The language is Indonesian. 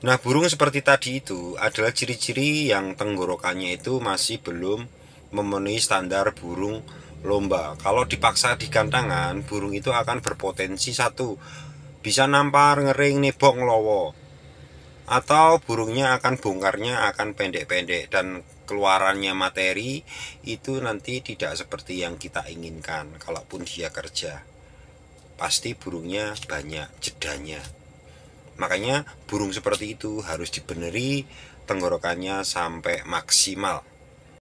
Nah, burung seperti tadi itu adalah ciri-ciri yang tenggorokannya itu masih belum memenuhi standar burung lomba. Kalau dipaksa di kandangan burung itu akan berpotensi satu bisa nampar, ngering, nebong, lowo. Atau burungnya akan bongkarnya akan pendek-pendek dan keluarannya materi itu nanti tidak seperti yang kita inginkan kalaupun dia kerja. Pasti burungnya banyak jedanya. Makanya burung seperti itu harus dibeneri tenggorokannya sampai maksimal.